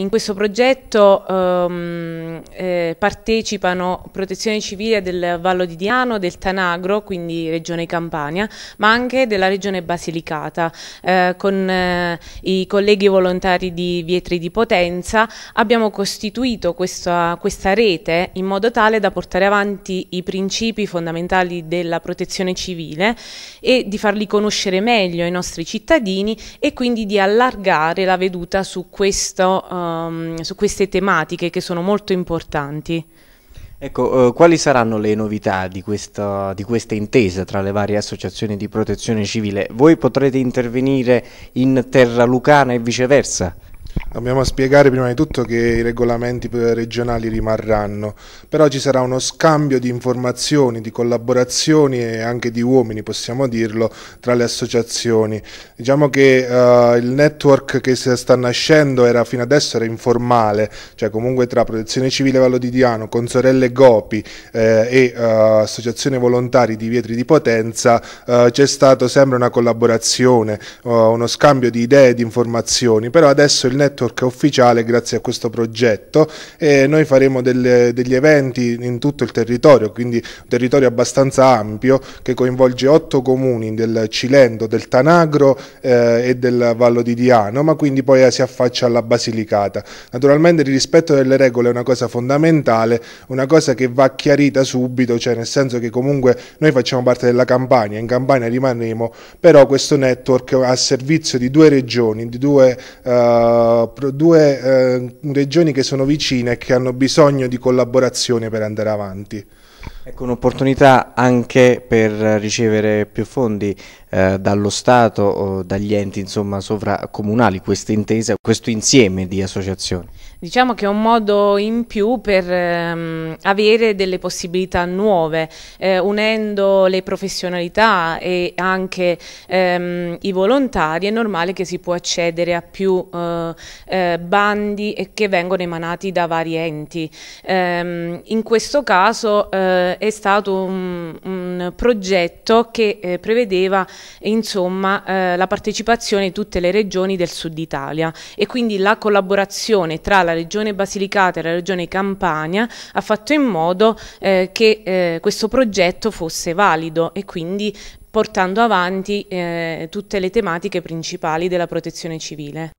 In questo progetto um, eh, partecipano Protezione Civile del Vallo di Diano, del Tanagro, quindi Regione Campania, ma anche della Regione Basilicata. Eh, con eh, i colleghi volontari di Vietri di Potenza abbiamo costituito questa, questa, rete in modo tale da portare avanti i principi fondamentali della protezione civile e di farli conoscere meglio ai nostri cittadini e quindi di allargare la veduta su questo eh, um, su queste tematiche che sono molto importanti. Ecco, eh, quali saranno le novità di questa, di questa, intesa tra le varie associazioni di protezione civile? Voi potrete intervenire in terra lucana e viceversa? Dobbiamo spiegare prima di tutto che i regolamenti regionali rimarranno, però ci sarà uno scambio di informazioni, di collaborazioni e anche di uomini, possiamo dirlo, tra le associazioni. Diciamo che uh, il network che sta nascendo era, fino adesso era informale, cioè comunque tra Protezione Civile Vallo di Diano, Consorelle Gopi eh, e uh, Associazione Volontari di Vietri di Potenza uh, c'è stata sempre una collaborazione, uno scambio di idee e di informazioni, però adesso il network ufficiale grazie a questo progetto e noi faremo delle, degli eventi in tutto il territorio, quindi un territorio abbastanza ampio che coinvolge otto comuni del Cilento, del Tanagro eh, e del Vallo di Diano, ma quindi poi si affaccia alla Basilicata. Naturalmente il rispetto delle regole è una cosa fondamentale, una cosa che va chiarita subito, cioè nel senso che comunque noi facciamo parte della Campania, in Campania rimaneremo, però questo network a servizio di due regioni, di due... Eh, due eh, regioni che sono vicine e che hanno bisogno di collaborazione per andare avanti. Ecco un'opportunità anche per ricevere più fondi eh, dallo Stato o dagli enti insomma, sovracomunali, questa intesa, questo insieme di associazioni. Diciamo che è un modo in più per ehm, avere delle possibilità nuove, eh, unendo le professionalità e anche ehm, i volontari è normale che si può accedere a più eh, eh, bandi che vengono emanati da vari enti. Ehm, in questo caso eh, è stato un, un un progetto che eh, prevedeva insomma, eh, la partecipazione di tutte le regioni del sud Italia e quindi la collaborazione tra la regione Basilicata e la regione Campania ha fatto in modo eh, che eh, questo progetto fosse valido e quindi portando avanti eh, tutte le tematiche principali della protezione civile.